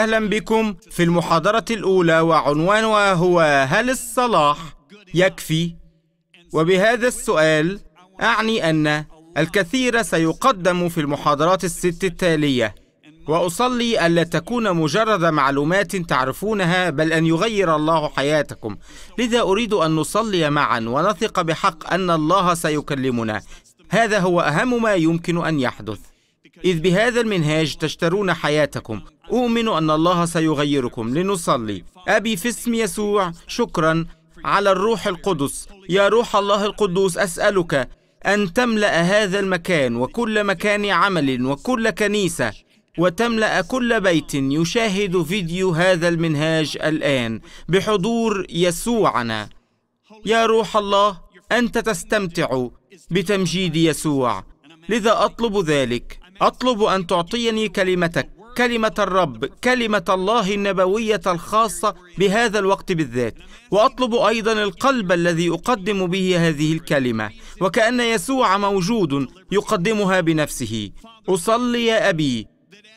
أهلا بكم في المحاضرة الأولى وعنوانها هو هل الصلاح يكفي؟ وبهذا السؤال أعني أن الكثير سيقدم في المحاضرات الست التالية وأصلي ألا تكون مجرد معلومات تعرفونها بل أن يغير الله حياتكم لذا أريد أن نصلي معا ونثق بحق أن الله سيكلمنا هذا هو أهم ما يمكن أن يحدث إذ بهذا المنهاج تشترون حياتكم أؤمن أن الله سيغيركم لنصلي أبي في اسم يسوع شكرا على الروح القدس يا روح الله القدوس أسألك أن تملأ هذا المكان وكل مكان عمل وكل كنيسة وتملأ كل بيت يشاهد فيديو هذا المنهاج الآن بحضور يسوعنا يا روح الله أنت تستمتع بتمجيد يسوع لذا أطلب ذلك أطلب أن تعطيني كلمتك كلمة الرب كلمة الله النبوية الخاصة بهذا الوقت بالذات وأطلب أيضا القلب الذي أقدم به هذه الكلمة وكأن يسوع موجود يقدمها بنفسه أصلي يا أبي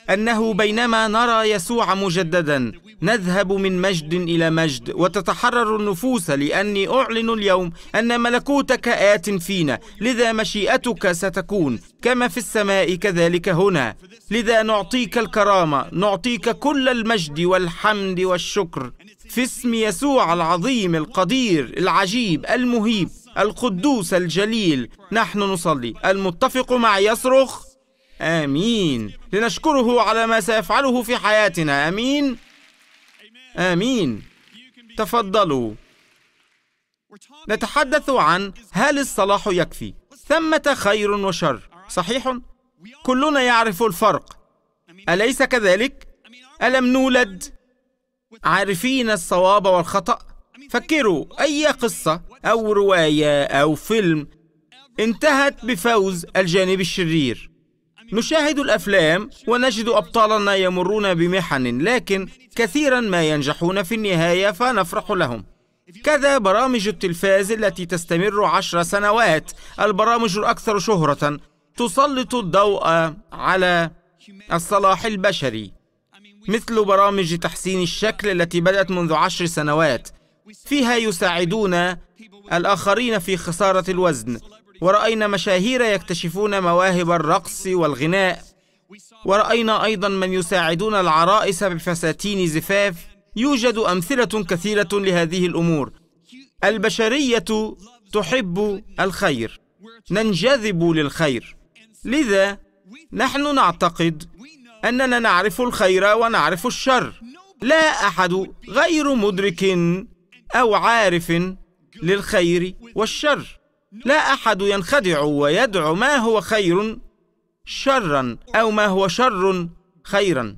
أنه بينما نرى يسوع مجددا نذهب من مجد إلى مجد وتتحرر النفوس لأني أعلن اليوم أن ملكوتك آت فينا لذا مشيئتك ستكون كما في السماء كذلك هنا لذا نعطيك الكرامة نعطيك كل المجد والحمد والشكر في اسم يسوع العظيم القدير العجيب المهيب القدوس الجليل نحن نصلي المتفق معي يصرخ آمين لنشكره على ما سيفعله في حياتنا آمين آمين تفضلوا نتحدث عن هل الصلاح يكفي ثمة خير وشر صحيح؟ كلنا يعرف الفرق أليس كذلك؟ ألم نولد عارفين الصواب والخطأ؟ فكروا أي قصة أو رواية أو فيلم انتهت بفوز الجانب الشرير نشاهد الافلام ونجد ابطالنا يمرون بمحن لكن كثيرا ما ينجحون في النهايه فنفرح لهم كذا برامج التلفاز التي تستمر عشر سنوات البرامج الاكثر شهره تسلط الضوء على الصلاح البشري مثل برامج تحسين الشكل التي بدأت منذ عشر سنوات فيها يساعدون الآخرين في خسارة الوزن ورأينا مشاهير يكتشفون مواهب الرقص والغناء ورأينا أيضا من يساعدون العرائس بفساتين زفاف يوجد أمثلة كثيرة لهذه الأمور البشرية تحب الخير ننجذب للخير لذا نحن نعتقد أننا نعرف الخير ونعرف الشر لا أحد غير مدرك أو عارف للخير والشر لا احد ينخدع ويدعو ما هو خير شرا او ما هو شر خيرا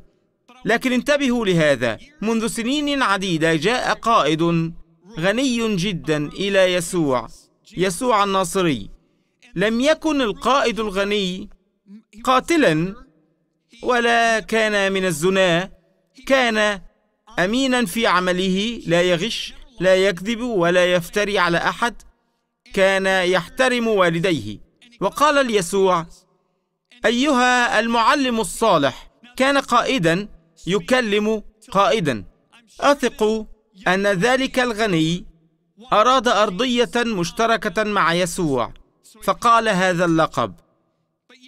لكن انتبهوا لهذا منذ سنين عديده جاء قائد غني جدا الى يسوع يسوع الناصري لم يكن القائد الغني قاتلا ولا كان من الزنا كان امينا في عمله لا يغش لا يكذب ولا يفتري على احد كان يحترم والديه وقال ليسوع أيها المعلم الصالح كان قائدا يكلم قائدا أثق أن ذلك الغني أراد أرضية مشتركة مع يسوع فقال هذا اللقب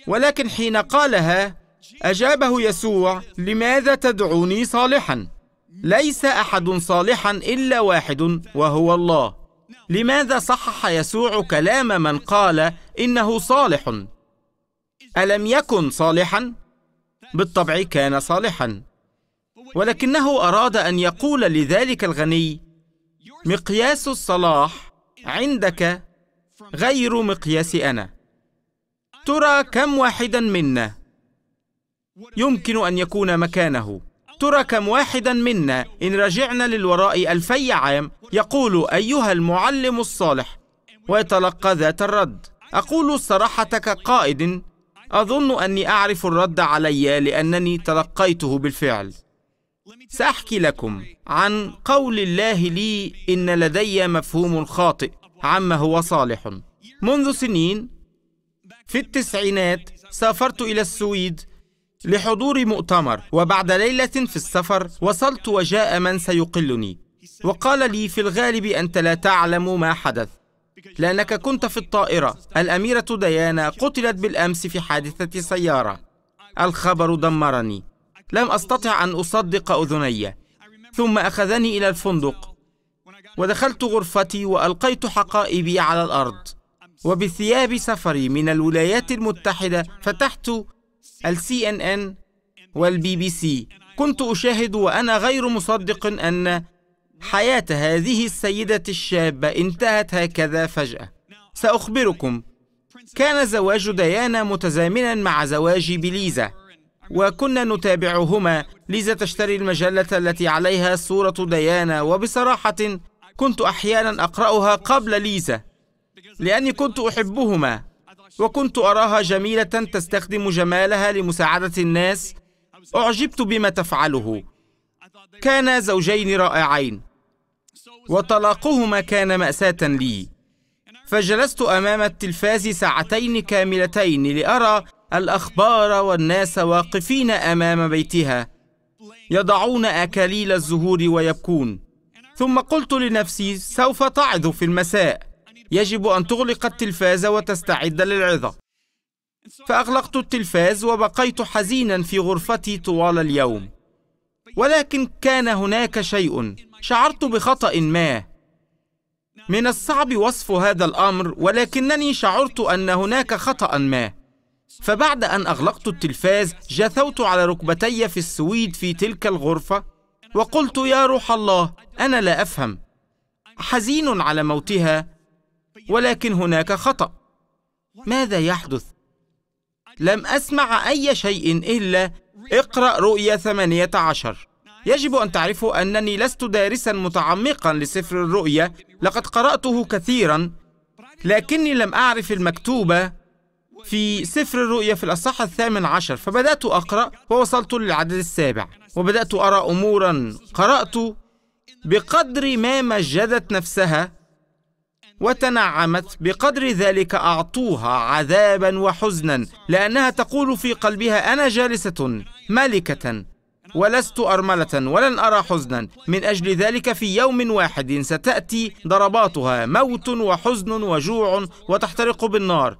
ولكن حين قالها أجابه يسوع لماذا تدعوني صالحا ليس أحد صالحا إلا واحد وهو الله لماذا صحح يسوع كلام من قال انه صالح الم يكن صالحا بالطبع كان صالحا ولكنه اراد ان يقول لذلك الغني مقياس الصلاح عندك غير مقياس انا ترى كم واحدا منا يمكن ان يكون مكانه ترى كم واحدا منا إن رجعنا للوراء ألفي عام يقول أيها المعلم الصالح ويتلقى ذات الرد أقول الصراحة كقائد أظن أني أعرف الرد علي لأنني تلقيته بالفعل سأحكي لكم عن قول الله لي إن لدي مفهوم خاطئ عما هو صالح منذ سنين في التسعينات سافرت إلى السويد لحضور مؤتمر وبعد ليلة في السفر وصلت وجاء من سيقلني وقال لي في الغالب أنت لا تعلم ما حدث لأنك كنت في الطائرة الأميرة ديانا قتلت بالأمس في حادثة سيارة الخبر دمرني لم أستطع أن أصدق أذني ثم أخذني إلى الفندق ودخلت غرفتي وألقيت حقائبي على الأرض وبثياب سفري من الولايات المتحدة فتحت السي ان ان والبي بي سي كنت أشاهد وأنا غير مصدق أن حياة هذه السيدة الشابة انتهت هكذا فجأة سأخبركم كان زواج ديانا متزامنا مع زواج بليزا وكنا نتابعهما ليزا تشتري المجلة التي عليها صورة ديانا وبصراحة كنت أحيانا أقرأها قبل ليزا لأني كنت أحبهما وكنت أراها جميلة تستخدم جمالها لمساعدة الناس أعجبت بما تفعله كانا زوجين رائعين وطلاقهما كان مأساة لي فجلست أمام التلفاز ساعتين كاملتين لأرى الأخبار والناس واقفين أمام بيتها يضعون أكاليل الزهور ويبكون ثم قلت لنفسي سوف تعظ في المساء يجب أن تغلق التلفاز وتستعد للعظة فأغلقت التلفاز وبقيت حزينا في غرفتي طوال اليوم ولكن كان هناك شيء شعرت بخطأ ما من الصعب وصف هذا الأمر ولكنني شعرت أن هناك خطأ ما فبعد أن أغلقت التلفاز جثوت على ركبتي في السويد في تلك الغرفة وقلت يا روح الله أنا لا أفهم حزين على موتها ولكن هناك خطأ ماذا يحدث؟ لم أسمع أي شيء إلا اقرأ رؤية 18 يجب أن تعرفوا أنني لست دارسا متعمقا لسفر الرؤية لقد قرأته كثيرا لكني لم أعرف المكتوبة في سفر الرؤية في الاصحاح الثامن عشر فبدأت أقرأ ووصلت للعدد السابع وبدأت أرى أمورا قرأت بقدر ما مجدت نفسها وتنعمت بقدر ذلك أعطوها عذابا وحزنا لأنها تقول في قلبها أنا جالسة ملكة ولست أرملة ولن أرى حزنا من أجل ذلك في يوم واحد ستأتي ضرباتها موت وحزن وجوع وتحترق بالنار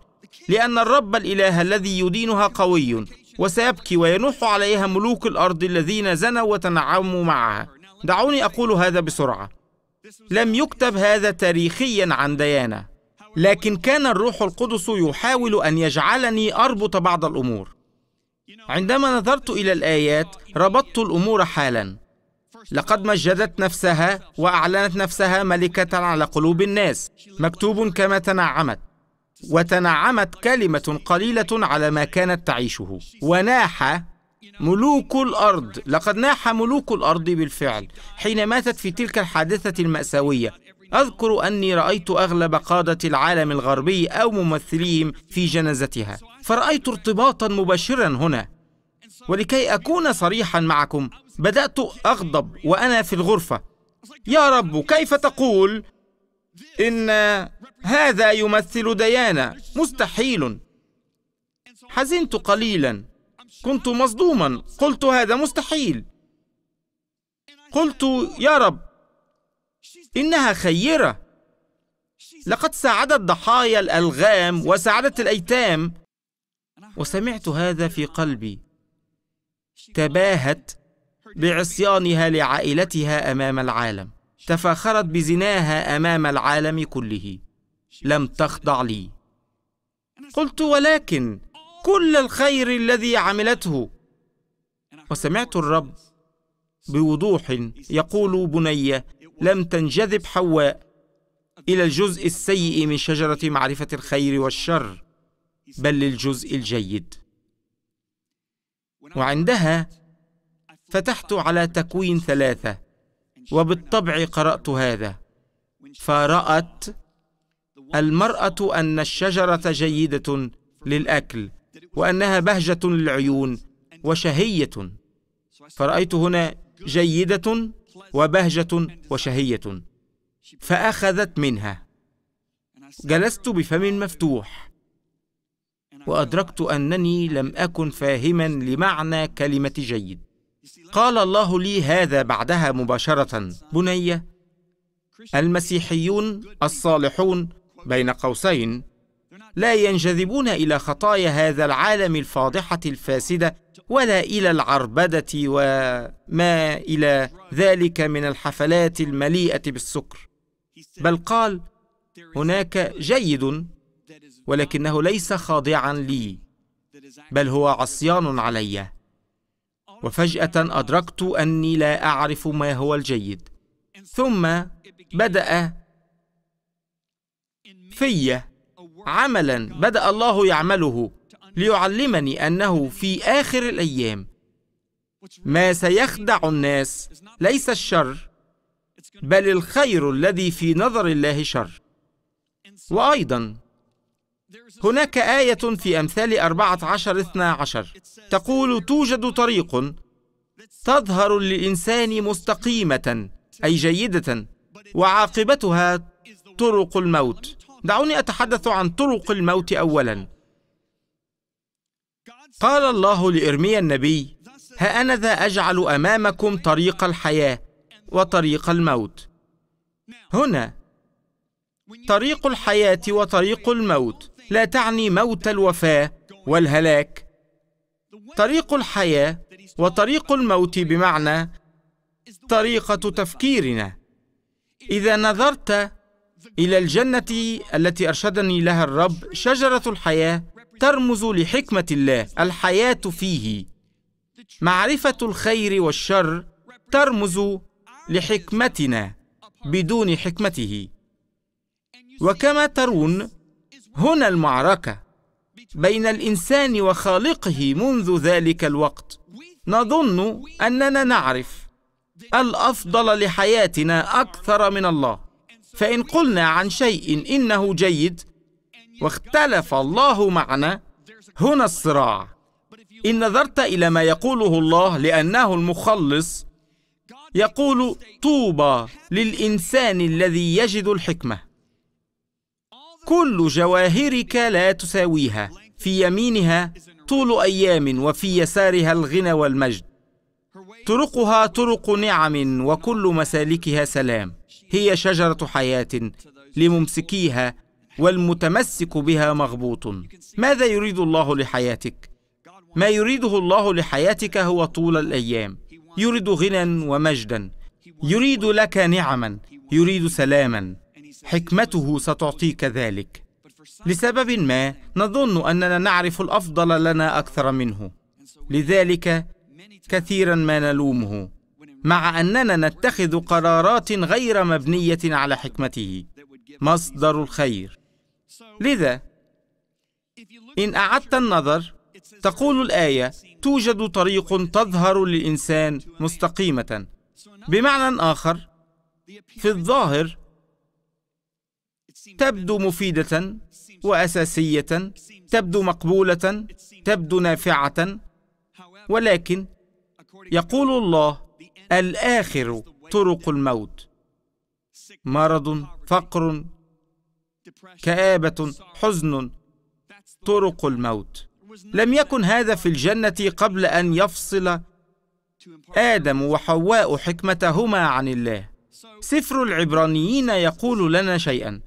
لأن الرب الإله الذي يدينها قوي وسيبكي وينوح عليها ملوك الأرض الذين زنوا وتنعموا معها دعوني أقول هذا بسرعة لم يكتب هذا تاريخيا عن ديانا لكن كان الروح القدس يحاول ان يجعلني اربط بعض الامور عندما نظرت الى الايات ربطت الامور حالا لقد مجدت نفسها واعلنت نفسها ملكه على قلوب الناس مكتوب كما تنعمت وتنعمت كلمه قليله على ما كانت تعيشه وناح ملوك الأرض لقد ناح ملوك الأرض بالفعل حين ماتت في تلك الحادثة المأساوية أذكر أني رأيت أغلب قادة العالم الغربي أو ممثليهم في جنازتها فرأيت ارتباطا مباشرا هنا ولكي أكون صريحا معكم بدأت أغضب وأنا في الغرفة يا رب كيف تقول إن هذا يمثل ديانا مستحيل حزنت قليلا كنت مصدوما قلت هذا مستحيل قلت يا رب إنها خيرة لقد ساعدت ضحايا الألغام وساعدت الأيتام وسمعت هذا في قلبي تباهت بعصيانها لعائلتها أمام العالم تفاخرت بزناها أمام العالم كله لم تخضع لي قلت ولكن كل الخير الذي عملته وسمعت الرب بوضوح يقول بني لم تنجذب حواء إلى الجزء السيء من شجرة معرفة الخير والشر بل للجزء الجيد وعندها فتحت على تكوين ثلاثة وبالطبع قرأت هذا فرأت المرأة أن الشجرة جيدة للأكل وانها بهجه للعيون وشهيه فرايت هنا جيده وبهجه وشهيه فاخذت منها جلست بفم مفتوح وادركت انني لم اكن فاهما لمعنى كلمه جيد قال الله لي هذا بعدها مباشره بني المسيحيون الصالحون بين قوسين لا ينجذبون إلى خطايا هذا العالم الفاضحة الفاسدة ولا إلى العربدة وما إلى ذلك من الحفلات المليئة بالسكر بل قال هناك جيد ولكنه ليس خاضعا لي بل هو عصيان علي وفجأة أدركت أني لا أعرف ما هو الجيد ثم بدأ في عملا بدا الله يعمله ليعلمني انه في اخر الايام ما سيخدع الناس ليس الشر بل الخير الذي في نظر الله شر وايضا هناك آية في أمثال أربعة عشر اثنى عشر تقول توجد طريق تظهر للإنسان مستقيمة أي جيدة وعاقبتها طرق الموت دعوني أتحدث عن طرق الموت أولا قال الله لإرميا النبي هأنذا أجعل أمامكم طريق الحياة وطريق الموت هنا طريق الحياة وطريق الموت لا تعني موت الوفاة والهلاك طريق الحياة وطريق الموت بمعنى طريقة تفكيرنا إذا نظرت الى الجنه التي ارشدني لها الرب شجره الحياه ترمز لحكمه الله الحياه فيه معرفه الخير والشر ترمز لحكمتنا بدون حكمته وكما ترون هنا المعركه بين الانسان وخالقه منذ ذلك الوقت نظن اننا نعرف الافضل لحياتنا اكثر من الله فإن قلنا عن شيء إنه جيد واختلف الله معنا هنا الصراع إن نظرت إلى ما يقوله الله لأنه المخلص يقول طوبى للإنسان الذي يجد الحكمة كل جواهرك لا تساويها في يمينها طول أيام وفي يسارها الغنى والمجد طرقها طرق نعم وكل مسالكها سلام هي شجرة حياة لممسكيها والمتمسك بها مغبوط ماذا يريد الله لحياتك؟ ما يريده الله لحياتك هو طول الأيام يريد غنى ومجدا يريد لك نعما يريد سلاما حكمته ستعطيك ذلك لسبب ما نظن أننا نعرف الأفضل لنا أكثر منه لذلك كثيرا ما نلومه مع اننا نتخذ قرارات غير مبنيه على حكمته مصدر الخير لذا ان اعدت النظر تقول الايه توجد طريق تظهر للانسان مستقيمه بمعنى اخر في الظاهر تبدو مفيده واساسيه تبدو مقبوله تبدو نافعه ولكن يقول الله الآخر طرق الموت مرض فقر كآبة حزن طرق الموت لم يكن هذا في الجنة قبل أن يفصل آدم وحواء حكمتهما عن الله سفر العبرانيين يقول لنا شيئا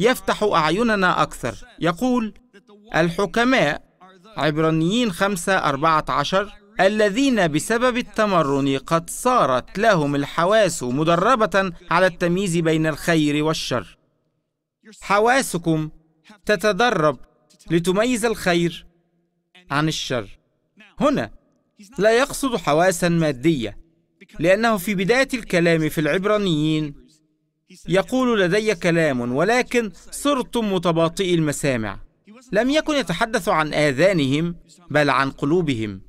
يفتح أعيننا أكثر يقول الحكماء عبرانيين خمسة أربعة عشر الذين بسبب التمرن قد صارت لهم الحواس مدربة على التمييز بين الخير والشر حواسكم تتدرب لتميز الخير عن الشر هنا لا يقصد حواسا مادية لأنه في بداية الكلام في العبرانيين يقول لدي كلام ولكن صرتم متباطئي المسامع لم يكن يتحدث عن آذانهم بل عن قلوبهم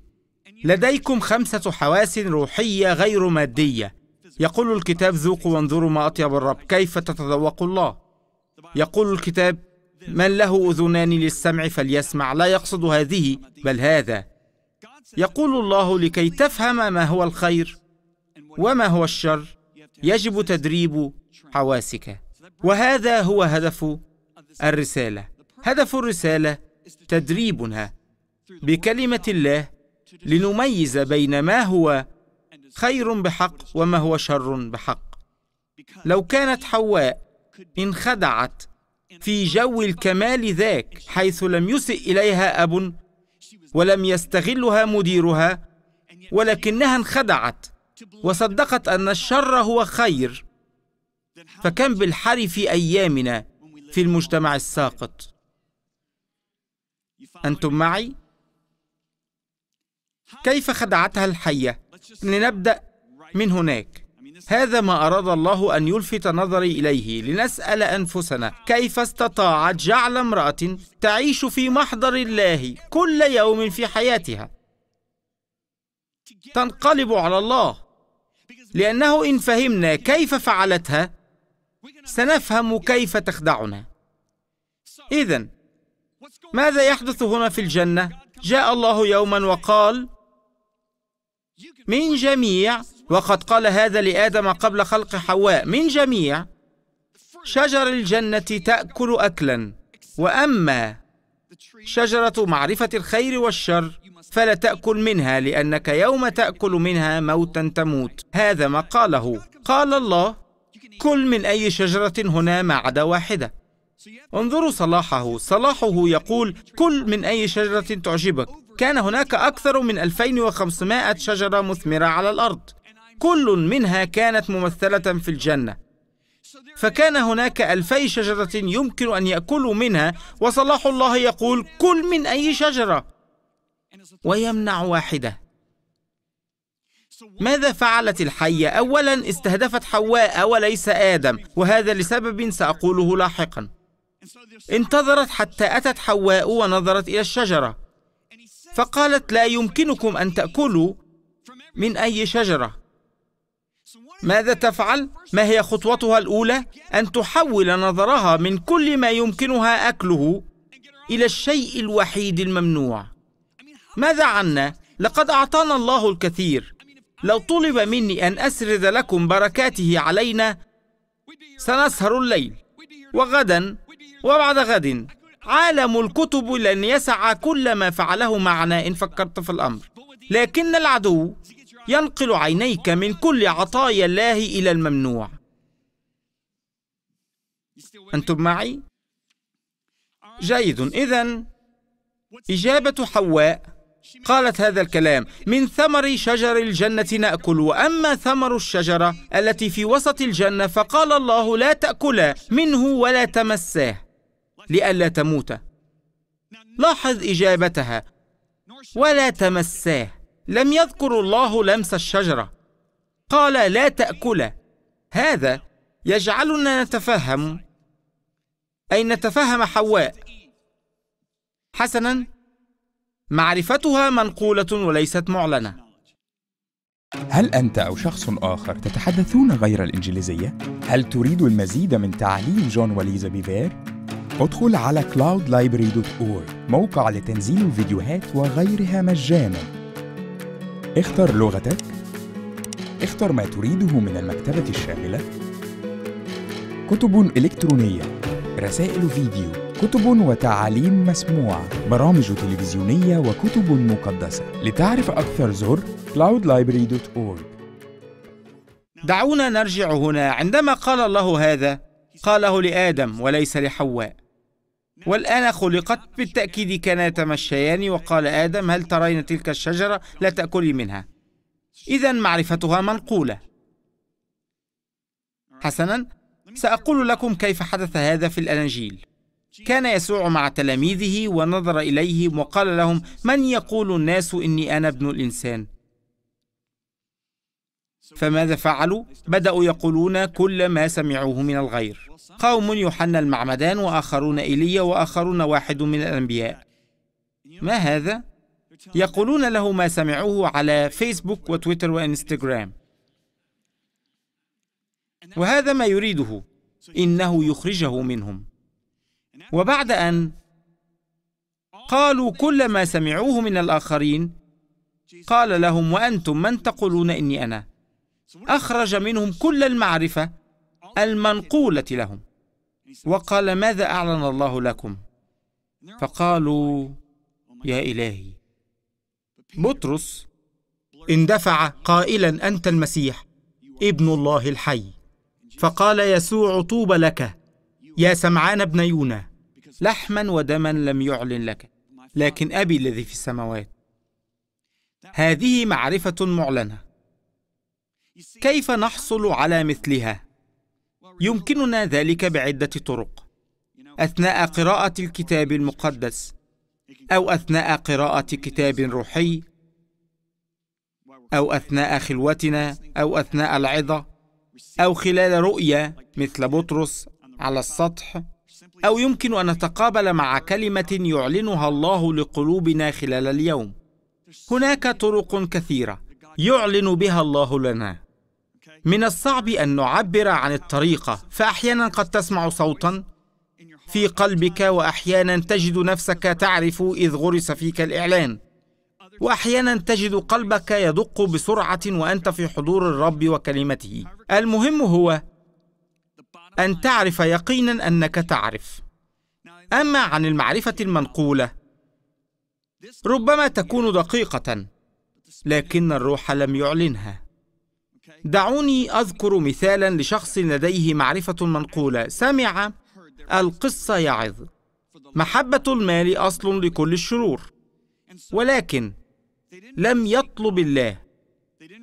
لديكم خمسة حواس روحية غير مادية يقول الكتاب ذوقوا وانظروا ما أطيب الرب كيف تتذوق الله يقول الكتاب من له أذنان للسمع فليسمع لا يقصد هذه بل هذا يقول الله لكي تفهم ما هو الخير وما هو الشر يجب تدريب حواسك وهذا هو هدف الرسالة هدف الرسالة تدريبها بكلمة الله لنميز بين ما هو خير بحق وما هو شر بحق لو كانت حواء انخدعت في جو الكمال ذاك حيث لم يسئ اليها اب ولم يستغلها مديرها ولكنها انخدعت وصدقت ان الشر هو خير فكم بالحري في ايامنا في المجتمع الساقط انتم معي كيف خدعتها الحية؟ لنبدأ من هناك هذا ما أراد الله أن يلفت نظري إليه لنسأل أنفسنا كيف استطاعت جعل امرأة تعيش في محضر الله كل يوم في حياتها تنقلب على الله لأنه إن فهمنا كيف فعلتها سنفهم كيف تخدعنا إذا ماذا يحدث هنا في الجنة؟ جاء الله يوما وقال من جميع وقد قال هذا لآدم قبل خلق حواء من جميع شجر الجنة تأكل أكلا وأما شجرة معرفة الخير والشر فلا تأكل منها لأنك يوم تأكل منها موتا تموت هذا ما قاله قال الله كل من أي شجرة هنا ما عدا واحدة انظروا صلاحه صلاحه يقول كل من أي شجرة تعجبك كان هناك أكثر من 2500 شجرة مثمرة على الأرض كل منها كانت ممثلة في الجنة فكان هناك ألفي شجرة يمكن أن يأكلوا منها وصلاح الله يقول كل من أي شجرة ويمنع واحدة ماذا فعلت الحية؟ أولا استهدفت حواء وليس آدم وهذا لسبب سأقوله لاحقا انتظرت حتى أتت حواء ونظرت إلى الشجرة فقالت لا يمكنكم أن تأكلوا من أي شجرة ماذا تفعل؟ ما هي خطوتها الأولى؟ أن تحول نظرها من كل ما يمكنها أكله إلى الشيء الوحيد الممنوع ماذا عنا؟ لقد أعطانا الله الكثير لو طلب مني أن أسرد لكم بركاته علينا سنسهر الليل وغدا وبعد غد عالم الكتب لن يسع كل ما فعله معنا إن فكرت في الأمر لكن العدو ينقل عينيك من كل عطايا الله إلى الممنوع أنتم معي؟ جيد إذا إجابة حواء قالت هذا الكلام من ثمر شجر الجنة نأكل وأما ثمر الشجرة التي في وسط الجنة فقال الله لا تأكلا منه ولا تمساه لئلا تموت لاحظ إجابتها ولا تمساه لم يذكر الله لمس الشجرة قال لا تاكل هذا يجعلنا نتفهم أي نتفهم حواء حسنا معرفتها منقولة وليست معلنة هل أنت أو شخص آخر تتحدثون غير الإنجليزية؟ هل تريد المزيد من تعليم جون وليزا بيفير؟ ادخل على cloudlibrary.org موقع لتنزيل الفيديوهات وغيرها مجانا اختر لغتك اختر ما تريده من المكتبة الشاملة كتب إلكترونية رسائل فيديو كتب وتعاليم مسموعة برامج تلفزيونية وكتب مقدسة لتعرف أكثر زر cloudlibrary.org دعونا نرجع هنا عندما قال الله هذا قاله لآدم وليس لحواء والآن خلقت بالتأكيد كانا يتمشيان وقال آدم هل ترين تلك الشجرة لا تأكلي منها إذا معرفتها منقولة حسنا سأقول لكم كيف حدث هذا في الأناجيل كان يسوع مع تلاميذه ونظر إليهم وقال لهم من يقول الناس إني أنا ابن الإنسان فماذا فعلوا؟ بدأوا يقولون كل ما سمعوه من الغير قوم يوحنا المعمدان وآخرون إيليا وآخرون واحد من الأنبياء ما هذا؟ يقولون له ما سمعوه على فيسبوك وتويتر وإنستغرام وهذا ما يريده إنه يخرجه منهم وبعد أن قالوا كل ما سمعوه من الآخرين قال لهم وأنتم من تقولون إني أنا أخرج منهم كل المعرفة المنقولة لهم وقال ماذا أعلن الله لكم فقالوا يا إلهي بطرس اندفع قائلا أنت المسيح ابن الله الحي فقال يسوع طوبى لك يا سمعان ابن يونا لحما ودما لم يعلن لك لكن أبي الذي في السماوات هذه معرفة معلنة كيف نحصل على مثلها يمكننا ذلك بعده طرق اثناء قراءه الكتاب المقدس او اثناء قراءه كتاب روحي او اثناء خلوتنا او اثناء العظه او خلال رؤيه مثل بطرس على السطح او يمكن ان نتقابل مع كلمه يعلنها الله لقلوبنا خلال اليوم هناك طرق كثيره يعلن بها الله لنا من الصعب أن نعبر عن الطريقة فأحيانا قد تسمع صوتا في قلبك وأحيانا تجد نفسك تعرف إذ غرس فيك الإعلان واحيانا تجد قلبك يدق بسرعه وانت في حضور الرب وكلمته المهم هو ان تعرف يقينا انك تعرف اما عن المعرفه المنقوله ربما تكون دقيقه لكن الروح لم يعلنها دعوني أذكر مثالا لشخص لديه معرفة منقولة سمع القصة يعظ محبة المال أصل لكل الشرور ولكن لم يطلب الله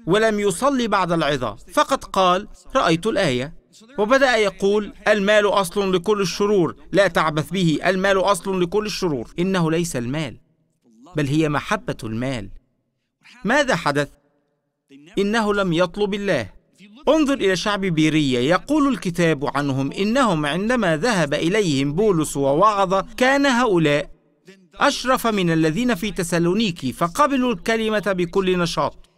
ولم يصلي بعد العظة فقد قال رأيت الآية وبدأ يقول المال أصل لكل الشرور لا تعبث به المال أصل لكل الشرور إنه ليس المال بل هي محبة المال ماذا حدث؟ إنه لم يطلب الله انظر إلى شعب بيرية يقول الكتاب عنهم إنهم عندما ذهب إليهم بولس ووعظ كان هؤلاء أشرف من الذين في تسالونيكي فقبلوا الكلمة بكل نشاط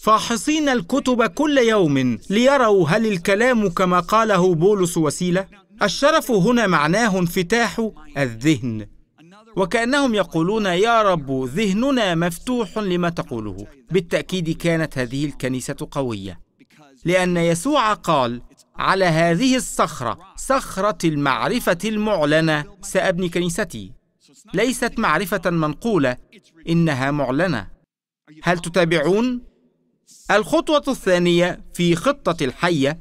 فاحصين الكتب كل يوم ليروا هل الكلام كما قاله بولس وسيلة الشرف هنا معناه انفتاح الذهن وكأنهم يقولون يا رب ذهننا مفتوح لما تقوله بالتأكيد كانت هذه الكنيسة قوية لأن يسوع قال على هذه الصخرة صخرة المعرفة المعلنة سأبني كنيستي ليست معرفة منقولة إنها معلنة هل تتابعون؟ الخطوة الثانية في خطة الحية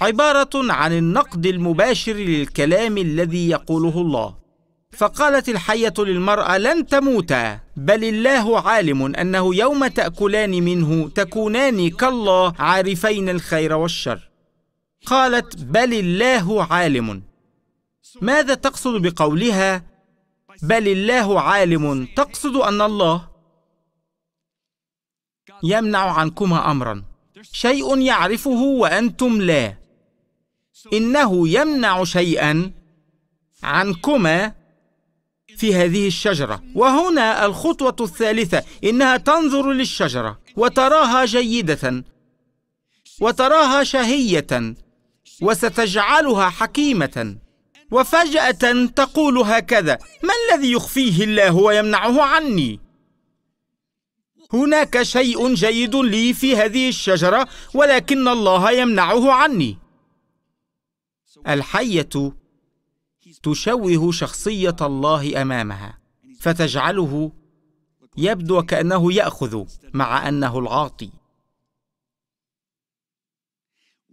عبارة عن النقد المباشر للكلام الذي يقوله الله فقالت الحية للمرأة لن تموتا بل الله عالم أنه يوم تأكلان منه تكونان كالله عارفين الخير والشر قالت بل الله عالم ماذا تقصد بقولها بل الله عالم تقصد أن الله يمنع عنكما أمرا شيء يعرفه وأنتم لا إنه يمنع شيئا عنكما في هذه الشجرة وهنا الخطوة الثالثة إنها تنظر للشجرة وتراها جيدة وتراها شهية وستجعلها حكيمة وفجأة تقول هكذا ما الذي يخفيه الله ويمنعه عني؟ هناك شيء جيد لي في هذه الشجرة ولكن الله يمنعه عني الحية تشوه شخصيه الله امامها فتجعله يبدو وكانه ياخذ مع انه العاطي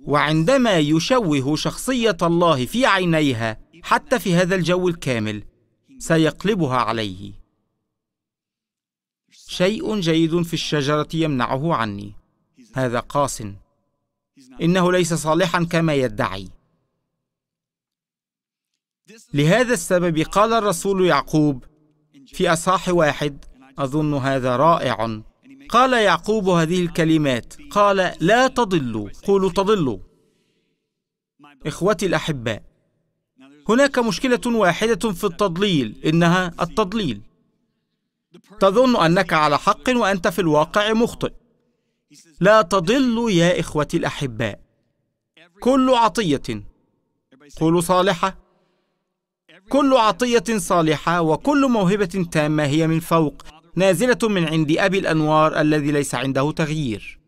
وعندما يشوه شخصيه الله في عينيها حتى في هذا الجو الكامل سيقلبها عليه شيء جيد في الشجره يمنعه عني هذا قاس انه ليس صالحا كما يدعي لهذا السبب قال الرسول يعقوب في أصحاح واحد أظن هذا رائع قال يعقوب هذه الكلمات قال لا تضلوا قولوا تضلوا إخوتي الأحباء هناك مشكلة واحدة في التضليل إنها التضليل تظن أنك على حق وأنت في الواقع مخطئ لا تضلوا يا إخوتي الأحباء كل عطية قولوا صالحة كل عطية صالحة وكل موهبة تامة هي من فوق نازلة من عند أبي الأنوار الذي ليس عنده تغيير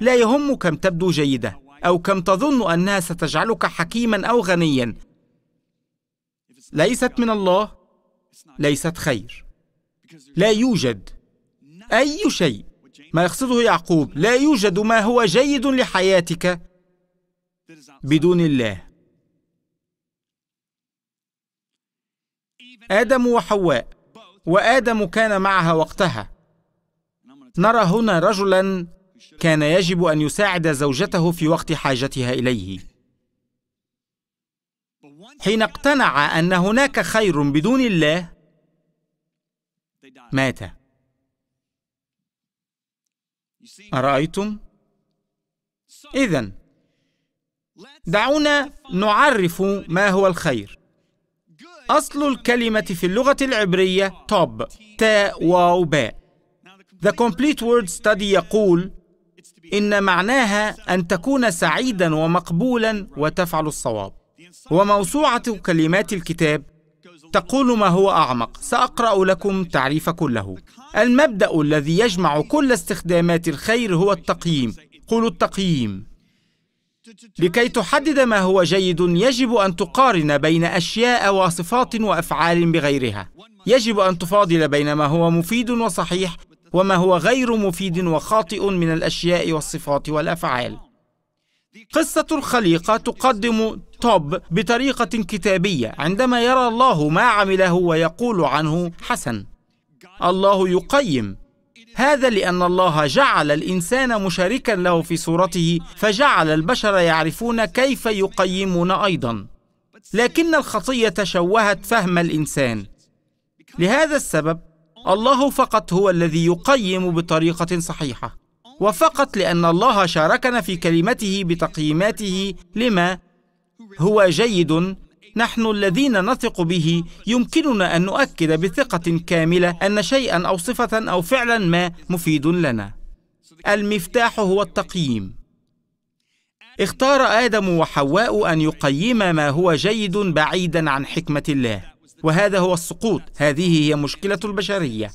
لا يهم كم تبدو جيدة أو كم تظن أنها ستجعلك حكيما أو غنيا ليست من الله ليست خير لا يوجد أي شيء ما يقصده يعقوب لا يوجد ما هو جيد لحياتك بدون الله آدم وحواء وآدم كان معها وقتها نرى هنا رجلا كان يجب أن يساعد زوجته في وقت حاجتها إليه حين اقتنع أن هناك خير بدون الله مات أرأيتم؟ إذا دعونا نعرف ما هو الخير أصل الكلمة في اللغة العبرية توب تاء واو باء The Complete Word Study يقول إن معناها أن تكون سعيدا ومقبولا وتفعل الصواب وموسوعة كلمات الكتاب تقول ما هو أعمق سأقرأ لكم تعريف كله المبدأ الذي يجمع كل استخدامات الخير هو التقييم قولوا التقييم لكي تحدد ما هو جيد يجب أن تقارن بين أشياء وصفات وأفعال بغيرها يجب أن تفاضل بين ما هو مفيد وصحيح وما هو غير مفيد وخاطئ من الأشياء والصفات والأفعال قصة الخليقة تقدم توب بطريقة كتابية عندما يرى الله ما عمله ويقول عنه حسن الله يقيم هذا لأن الله جعل الإنسان مشاركا له في صورته فجعل البشر يعرفون كيف يقيمون أيضا لكن الخطية شوهت فهم الإنسان لهذا السبب الله فقط هو الذي يقيم بطريقة صحيحة وفقط لأن الله شاركنا في كلمته بتقييماته لما هو جيد نحن الذين نثق به يمكننا أن نؤكد بثقة كاملة أن شيئا أو صفة أو فعلا ما مفيد لنا المفتاح هو التقييم اختار آدم وحواء أن يقيما ما هو جيد بعيدا عن حكمة الله وهذا هو السقوط هذه هي مشكلة البشرية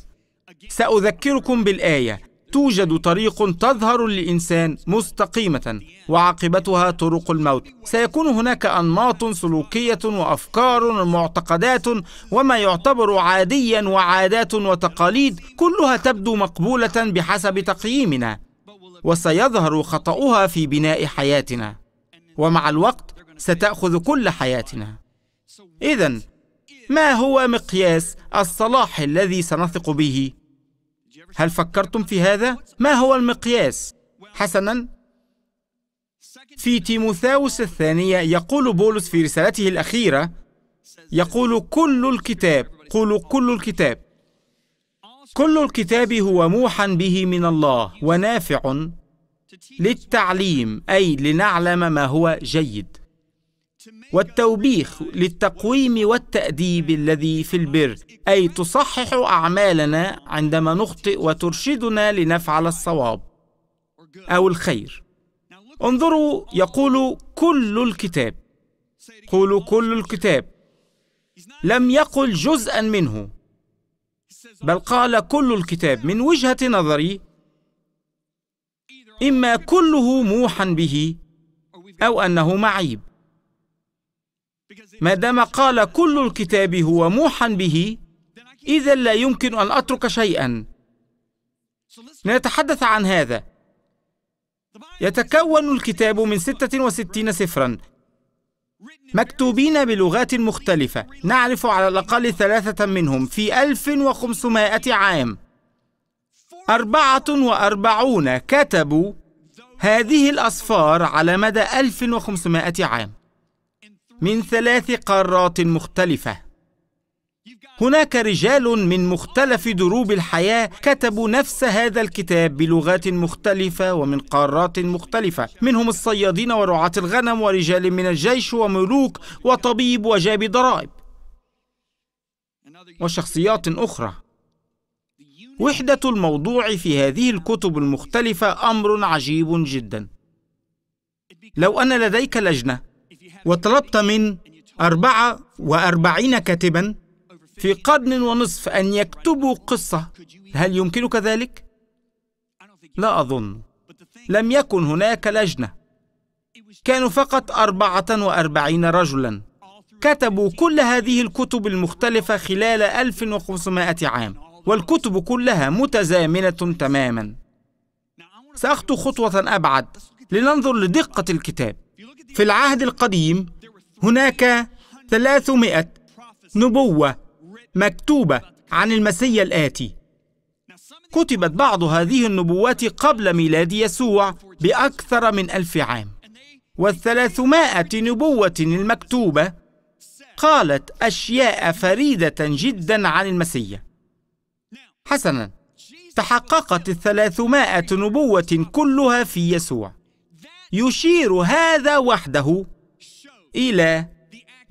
سأذكركم بالآية توجد طريق تظهر للإنسان مستقيمة وعاقبتها طرق الموت سيكون هناك أنماط سلوكية وأفكار ومعتقدات وما يعتبر عاديا وعادات وتقاليد كلها تبدو مقبولة بحسب تقييمنا وسيظهر خطأها في بناء حياتنا ومع الوقت ستأخذ كل حياتنا إذا ما هو مقياس الصلاح الذي سنثق به هل فكرتم في هذا؟ ما هو المقياس؟ حسنا في تيموثاوس الثانية يقول بولس في رسالته الأخيرة يقول كل الكتاب قولوا كل الكتاب كل الكتاب هو موحى به من الله ونافع للتعليم أي لنعلم ما هو جيد والتوبيخ للتقويم والتأديب الذي في البر أي تصحح أعمالنا عندما نخطئ وترشدنا لنفعل الصواب أو الخير انظروا يقول كل الكتاب قولوا كل الكتاب لم يقل جزءا منه بل قال كل الكتاب من وجهة نظري إما كله موحى به أو أنه معيب ما دام قال كل الكتاب هو موحى به اذا لا يمكن ان اترك شيئا لنتحدث عن هذا يتكون الكتاب من 66 سفرا مكتوبين بلغات مختلفة نعرف على الأقل ثلاثة منهم في 1500 عام أربعة وأربعون كتبوا هذه الأصفار على مدى 1500 عام من ثلاث قارات مختلفة هناك رجال من مختلف دروب الحياة كتبوا نفس هذا الكتاب بلغات مختلفة ومن قارات مختلفة منهم الصيادين ورعاة الغنم ورجال من الجيش وملوك وطبيب وجاب ضرائب وشخصيات أخرى وحدة الموضوع في هذه الكتب المختلفة أمر عجيب جدا لو أن لديك لجنة وطلبت من أربعة وأربعين كاتبا في قرن ونصف أن يكتبوا قصة هل يمكنك ذلك؟ لا أظن لم يكن هناك لجنة كانوا فقط أربعة وأربعين رجلا كتبوا كل هذه الكتب المختلفة خلال 1500 عام والكتب كلها متزامنة تماما سأخطو خطوة أبعد لننظر لدقة الكتاب في العهد القديم هناك ثلاثمائة نبوة مكتوبة عن المسيا الآتي كتبت بعض هذه النبوات قبل ميلاد يسوع بأكثر من ألف عام والثلاثمائة نبوة المكتوبة قالت أشياء فريدة جدا عن المسيا حسنا تحققت الثلاثمائة نبوة كلها في يسوع يشير هذا وحده إلى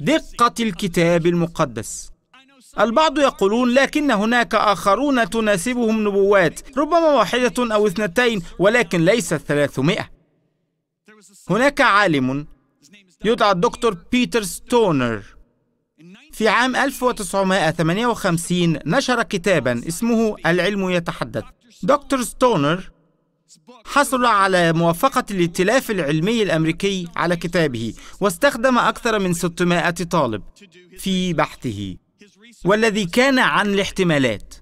دقة الكتاب المقدس البعض يقولون لكن هناك آخرون تناسبهم نبوات ربما واحدة أو اثنتين ولكن ليس ثلاثمائة هناك عالم يدعى الدكتور بيتر ستونر في عام 1958 نشر كتابا اسمه العلم يتحدث دكتور ستونر حصل على موافقة الائتلاف العلمي الأمريكي على كتابه واستخدم أكثر من 600 طالب في بحثه والذي كان عن الاحتمالات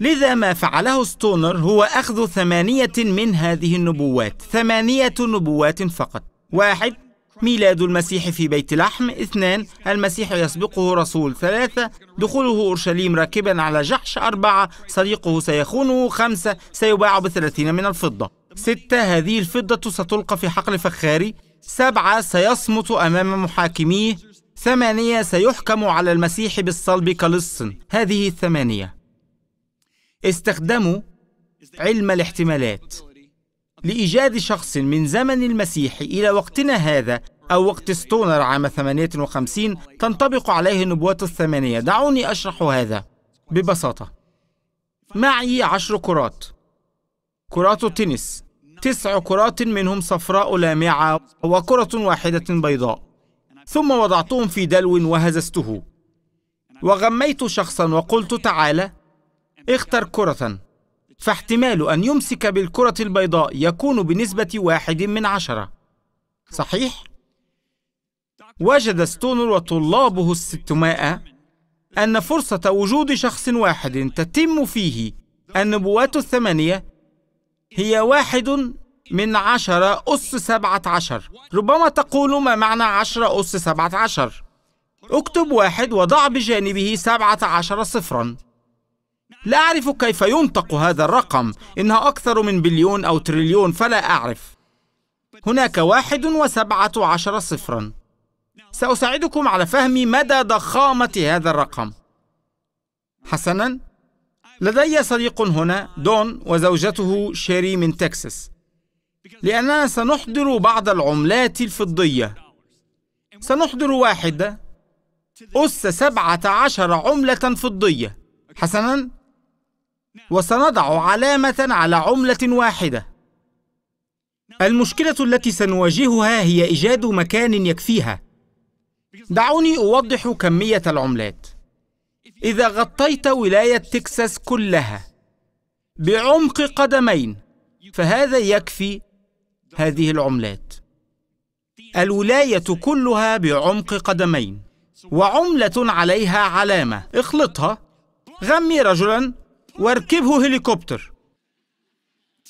لذا ما فعله ستونر هو أخذ ثمانية من هذه النبوات ثمانية نبوات فقط واحد ميلاد المسيح في بيت لحم اثنان المسيح يسبقه رسول ثلاثة دخوله أورشليم راكبا على جحش أربعة صديقه سيخونه خمسة سيباع بثلاثين من الفضة ستة هذه الفضة ستلقى في حقل فخاري سبعة سيصمت أمام محاكميه ثمانية سيحكم على المسيح بالصلب كلص هذه الثمانية استخدموا علم الاحتمالات لإيجاد شخص من زمن المسيح إلى وقتنا هذا أو وقت ستونر عام 58 تنطبق عليه النبوة الثمانية دعوني أشرح هذا ببساطة معي عشر كرات كرات التنس تسع كرات منهم صفراء لامعة وكرة واحدة بيضاء ثم وضعتهم في دلو وهززته وغميت شخصا وقلت تعالى اختر كرة فاحتمال أن يمسك بالكرة البيضاء يكون بنسبة واحد من عشرة صحيح؟ وجد ستونر وطلابه الستمائة أن فرصة وجود شخص واحد تتم فيه النبوات الثمانية هي واحد من عشرة أس سبعة عشر ربما تقول ما معنى عشرة أس سبعة عشر اكتب واحد وضع بجانبه سبعة عشر صفراً لا أعرف كيف ينطق هذا الرقم إنها أكثر من بليون أو تريليون فلا أعرف هناك واحد وسبعة عشر صفرا سأساعدكم على فهم مدى ضخامة هذا الرقم حسنا لدي صديق هنا دون وزوجته شيري من تكساس لأننا سنحضر بعض العملات الفضية سنحضر واحدة أس سبعة عشر عملة فضية حسنا وسنضع علامة على عملة واحدة المشكلة التي سنواجهها هي إيجاد مكان يكفيها دعوني أوضح كمية العملات إذا غطيت ولاية تكساس كلها بعمق قدمين فهذا يكفي هذه العملات الولاية كلها بعمق قدمين وعملة عليها علامة اخلطها غمي رجلا واركبه هليكوبتر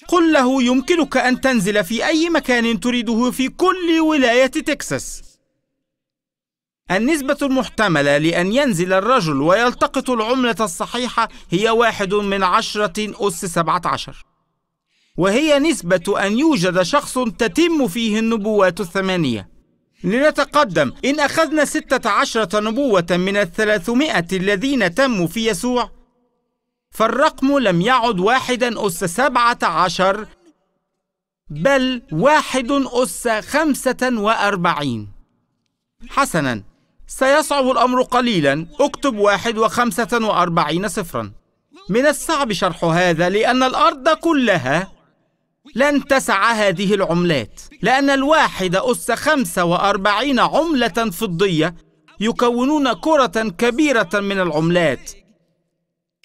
قل له يمكنك أن تنزل في أي مكان تريده في كل ولاية تكساس النسبة المحتملة لأن ينزل الرجل ويلتقط العملة الصحيحة هي واحد من عشرة أس سبعة عشر وهي نسبة أن يوجد شخص تتم فيه النبوات الثمانية لنتقدم إن أخذنا ستة عشرة نبوة من الثلاثمائة الذين تموا في يسوع فالرقم لم يعد واحدا أس سبعة عشر بل واحد أس خمسة وأربعين حسنا سيصعب الأمر قليلا اكتب واحد وخمسة وأربعين صفرا من الصعب شرح هذا لأن الأرض كلها لن تسع هذه العملات لأن الواحد أس خمسة وأربعين عملة فضية يكونون كرة كبيرة من العملات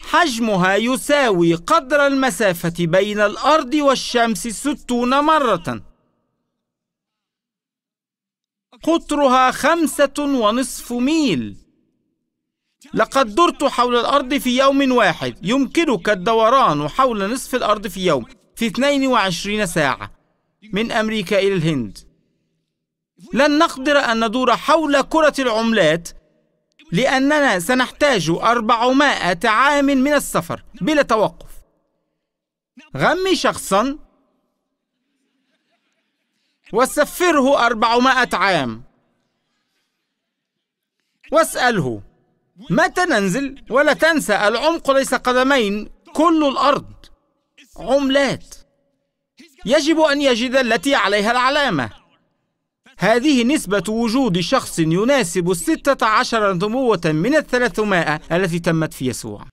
حجمها يساوي قدر المسافة بين الأرض والشمس ستون مرة قطرها خمسة ونصف ميل لقد درت حول الأرض في يوم واحد يمكنك الدوران حول نصف الأرض في يوم في 22 ساعة من أمريكا إلى الهند لن نقدر أن ندور حول كرة العملات لأننا سنحتاج 400 عام من السفر بلا توقف غمي شخصا وسفره 400 عام واسأله متى ننزل ولا تنسى العمق ليس قدمين كل الأرض عملات يجب أن يجد التي عليها العلامة هذه نسبة وجود شخص يناسب الستة عشر نموة من الثلاثمائة التي تمت في يسوع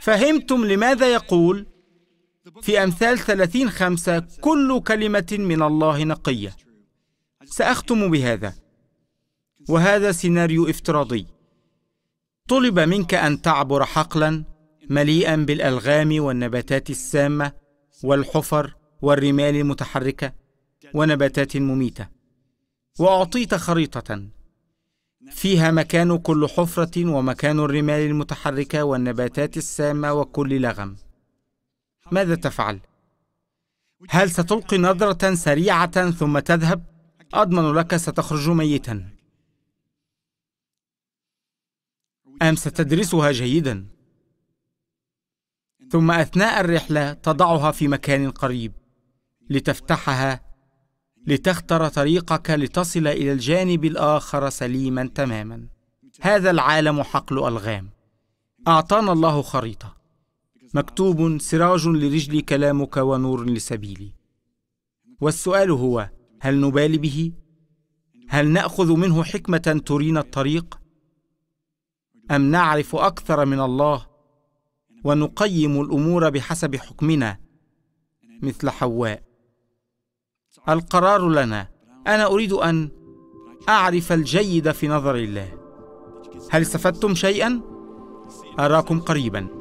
فهمتم لماذا يقول في أمثال ثلاثين خمسة كل كلمة من الله نقية سأختم بهذا وهذا سيناريو افتراضي طلب منك أن تعبر حقلا مليئا بالالغام والنباتات السامه والحفر والرمال المتحركه ونباتات مميته واعطيت خريطه فيها مكان كل حفره ومكان الرمال المتحركه والنباتات السامه وكل لغم ماذا تفعل هل ستلقي نظره سريعه ثم تذهب اضمن لك ستخرج ميتا ام ستدرسها جيدا ثم اثناء الرحله تضعها في مكان قريب لتفتحها لتختر طريقك لتصل الى الجانب الاخر سليما تماما هذا العالم حقل الغام اعطانا الله خريطه مكتوب سراج لرجلي كلامك ونور لسبيلي والسؤال هو هل نبالي به هل ناخذ منه حكمه ترينا الطريق ام نعرف اكثر من الله ونقيم الامور بحسب حكمنا مثل حواء القرار لنا انا اريد ان اعرف الجيد في نظر الله هل استفدتم شيئا اراكم قريبا